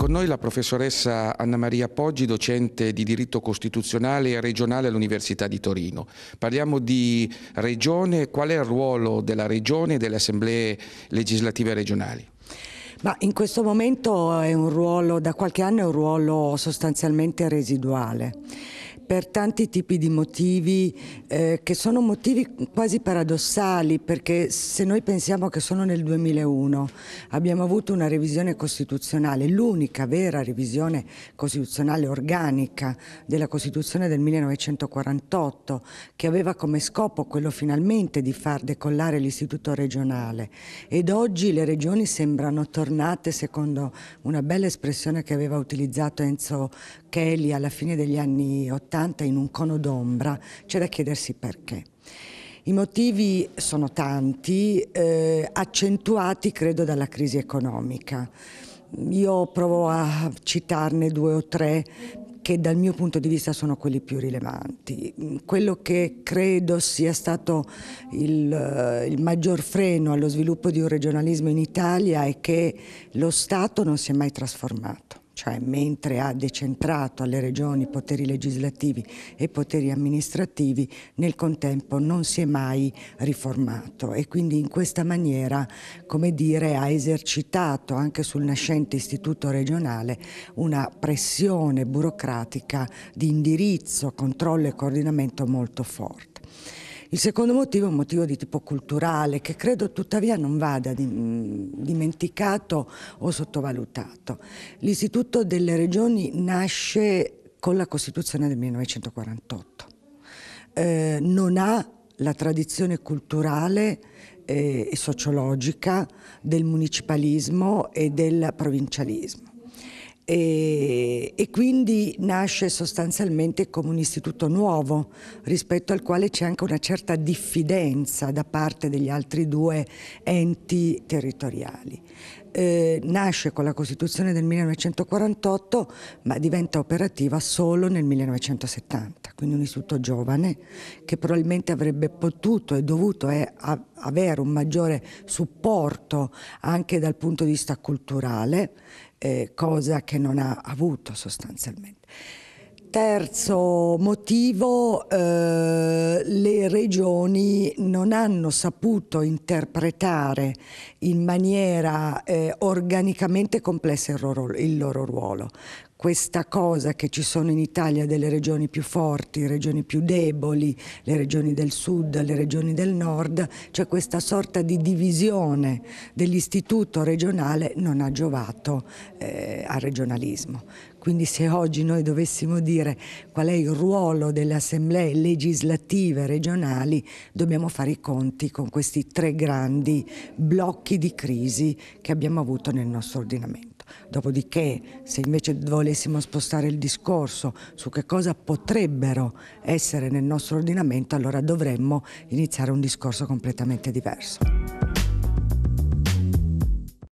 con noi la professoressa Anna Maria Poggi, docente di diritto costituzionale e regionale all'Università di Torino. Parliamo di regione, qual è il ruolo della regione e delle assemblee legislative regionali? Ma in questo momento è un ruolo, da qualche anno è un ruolo sostanzialmente residuale per tanti tipi di motivi eh, che sono motivi quasi paradossali perché se noi pensiamo che solo nel 2001 abbiamo avuto una revisione costituzionale, l'unica vera revisione costituzionale organica della Costituzione del 1948 che aveva come scopo quello finalmente di far decollare l'istituto regionale ed oggi le regioni sembrano tornate secondo una bella espressione che aveva utilizzato Enzo Kelly alla fine degli anni Ottanta in un cono d'ombra, c'è da chiedersi perché. I motivi sono tanti, eh, accentuati credo dalla crisi economica. Io provo a citarne due o tre che dal mio punto di vista sono quelli più rilevanti. Quello che credo sia stato il, eh, il, maggior freno allo sviluppo di un regionalismo in Italia è che lo Stato non si è mai trasformato cioè mentre ha decentrato alle regioni poteri legislativi e poteri amministrativi, nel contempo non si è mai riformato e quindi in questa maniera, come dire, ha esercitato anche sul nascente istituto regionale una pressione burocratica di indirizzo, controllo e coordinamento molto forte. Il secondo motivo è un motivo di tipo culturale che credo tuttavia non vada dimenticato o sottovalutato. L'istituto delle regioni nasce con la Costituzione del 1948. Eh, non ha la tradizione culturale eh, e sociologica del municipalismo e del provincialismo e, e quindi nasce sostanzialmente come un istituto nuovo rispetto al quale c'è anche una certa diffidenza da parte degli altri due enti territoriali eh, nasce con la Costituzione del 1948 ma diventa operativa solo nel 1970, quindi un istituto giovane che probabilmente avrebbe potuto e dovuto eh, avere un maggiore supporto anche dal punto di vista culturale, eh, cosa che non ha avuto sostanzialmente terzo motivo, eh, le regioni non hanno saputo interpretare in maniera eh, organicamente complessa il loro, il loro ruolo questa cosa che ci sono in Italia delle regioni più forti, regioni più deboli, le regioni del sud, le regioni del nord, cioè questa sorta di divisione dell'istituto regionale non ha giovato eh, al regionalismo. Quindi se oggi noi dovessimo dire qual è il ruolo delle assemblee legislative regionali, dobbiamo fare i conti con questi tre grandi blocchi di crisi che abbiamo avuto nel nostro ordinamento. Dopodiché, se invece volessimo spostare il discorso su che cosa potrebbero essere nel nostro ordinamento, allora dovremmo iniziare un discorso completamente diverso.